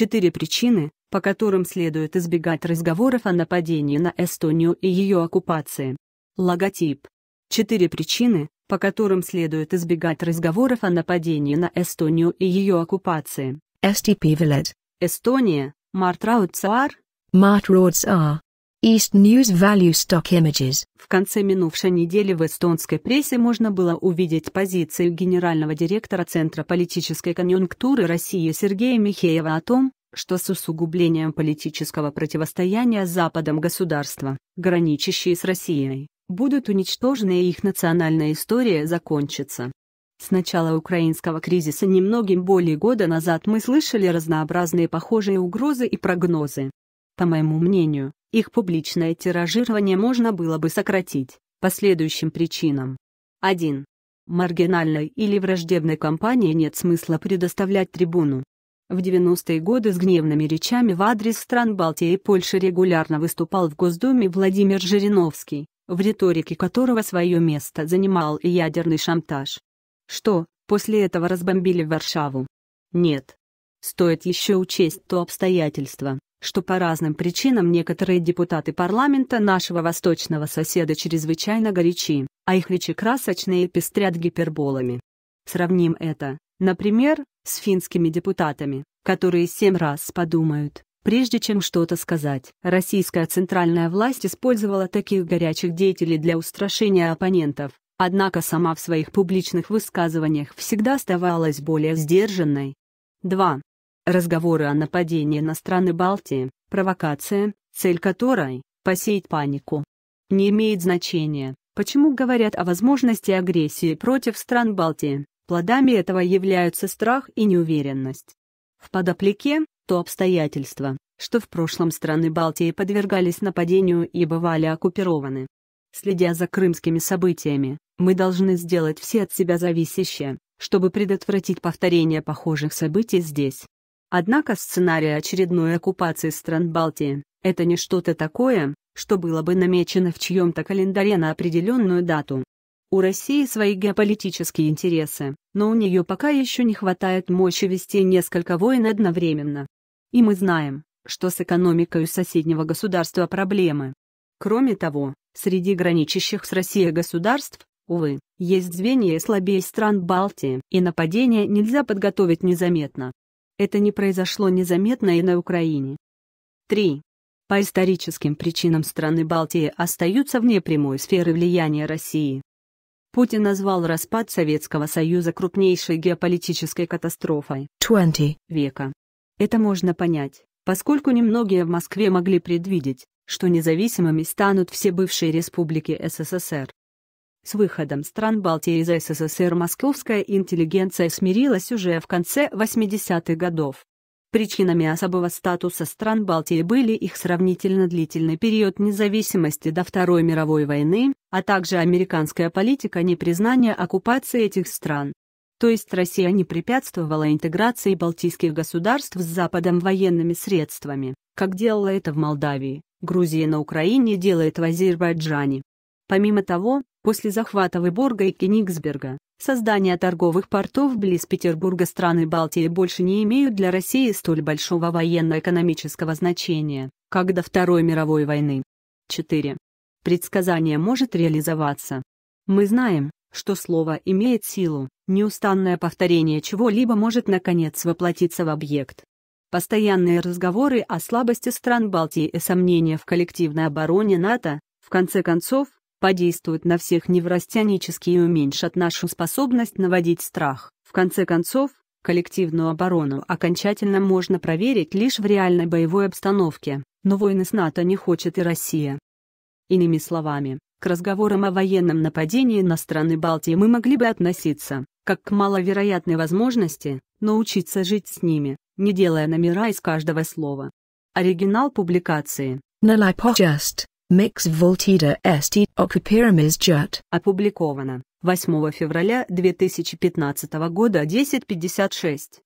Четыре причины, по которым следует избегать разговоров о нападении на Эстонию и ее оккупации. Логотип. Четыре причины, по которым следует избегать разговоров о нападении на Эстонию и ее оккупации. STP Village. Эстония, Март Раутсаар. Март Раутсаар. East News Value Stock Images. В конце минувшей недели в эстонской прессе можно было увидеть позицию генерального директора Центра политической конъюнктуры России Сергея Михеева о том, что с усугублением политического противостояния с Западом государства, граничащие с Россией, будут уничтожены и их национальная история закончится. С начала украинского кризиса немногим более года назад мы слышали разнообразные похожие угрозы и прогнозы. По моему мнению, их публичное тиражирование можно было бы сократить по следующим причинам. 1. Маргинальной или враждебной компании нет смысла предоставлять трибуну. В 90-е годы с гневными речами в адрес стран Балтии и Польши регулярно выступал в Госдуме Владимир Жириновский, в риторике которого свое место занимал и ядерный шантаж. Что, после этого разбомбили Варшаву? Нет. Стоит еще учесть то обстоятельство, что по разным причинам некоторые депутаты парламента нашего восточного соседа чрезвычайно горячи, а их речи красочные и пестрят гиперболами. Сравним это, например, с финскими депутатами, которые семь раз подумают, прежде чем что-то сказать. Российская центральная власть использовала таких горячих деятелей для устрашения оппонентов, однако сама в своих публичных высказываниях всегда оставалась более сдержанной. 2. Разговоры о нападении на страны Балтии, провокация, цель которой – посеять панику. Не имеет значения, почему говорят о возможности агрессии против стран Балтии, плодами этого являются страх и неуверенность. В подоплеке то обстоятельство, что в прошлом страны Балтии подвергались нападению и бывали оккупированы. Следя за крымскими событиями, мы должны сделать все от себя зависящее, чтобы предотвратить повторение похожих событий здесь. Однако сценарий очередной оккупации стран Балтии – это не что-то такое, что было бы намечено в чьем-то календаре на определенную дату. У России свои геополитические интересы, но у нее пока еще не хватает мощи вести несколько войн одновременно. И мы знаем, что с экономикой у соседнего государства проблемы. Кроме того, среди граничащих с Россией государств, увы, есть звенья слабее стран Балтии, и нападение нельзя подготовить незаметно. Это не произошло незаметно и на Украине. 3. По историческим причинам страны Балтии остаются вне прямой сферы влияния России. Путин назвал распад Советского Союза крупнейшей геополитической катастрофой 20 века. Это можно понять, поскольку немногие в Москве могли предвидеть, что независимыми станут все бывшие республики СССР. С выходом стран Балтии из СССР московская интеллигенция смирилась уже в конце 80-х годов. Причинами особого статуса стран Балтии были их сравнительно длительный период независимости до Второй мировой войны, а также американская политика непризнания оккупации этих стран. То есть Россия не препятствовала интеграции балтийских государств с Западом военными средствами, как делала это в Молдавии, Грузии на Украине делает в Азербайджане. Помимо того, После захвата Выборга и Кенигсберга, создание торговых портов близ Петербурга страны Балтии больше не имеют для России столь большого военно-экономического значения, как до Второй мировой войны. 4. Предсказание может реализоваться. Мы знаем, что слово имеет силу, неустанное повторение чего-либо может наконец воплотиться в объект. Постоянные разговоры о слабости стран Балтии и сомнения в коллективной обороне НАТО, в конце концов, подействуют на всех неврастянически и уменьшат нашу способность наводить страх. В конце концов, коллективную оборону окончательно можно проверить лишь в реальной боевой обстановке, но войны с НАТО не хочет и Россия. Иными словами, к разговорам о военном нападении на страны Балтии мы могли бы относиться, как к маловероятной возможности, но учиться жить с ними, не делая номера из каждого слова. Оригинал публикации. Nalipodcast. Mix Voltida Est Occupiramis Jut. Опубликовано 8 февраля 2015 года 10.56.